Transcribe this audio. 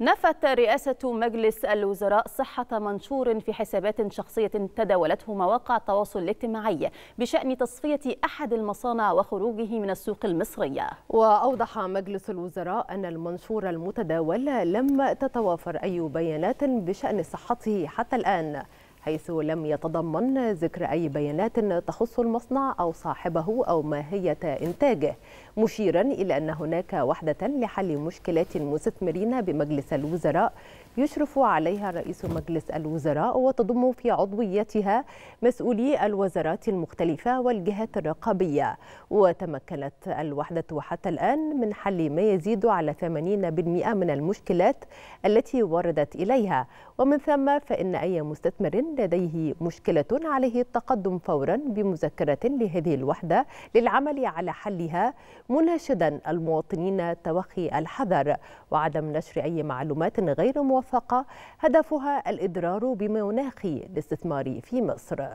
نفت رئاسة مجلس الوزراء صحة منشور في حسابات شخصية تداولته مواقع التواصل الاجتماعي بشأن تصفية أحد المصانع وخروجه من السوق المصرية وأوضح مجلس الوزراء أن المنشور المتداول لم تتوافر أي بيانات بشأن صحته حتى الآن حيث لم يتضمن ذكر أي بيانات تخص المصنع أو صاحبه أو ماهية إنتاجه مشيرا إلى أن هناك وحدة لحل مشكلات المستثمرين بمجلس الوزراء يشرف عليها رئيس مجلس الوزراء وتضم في عضويتها مسؤولي الوزارات المختلفة والجهات الرقابية وتمكنت الوحدة حتى الآن من حل ما يزيد على 80% من المشكلات التي وردت إليها ومن ثم فإن أي مستثمر لديه مشكلة عليه التقدم فورا بمذكرة لهذه الوحدة للعمل على حلها مناشدا المواطنين توخي الحذر وعدم نشر أي معلومات غير موافقة المرافقة هدفها الإضرار بمناخ الاستثمار في مصر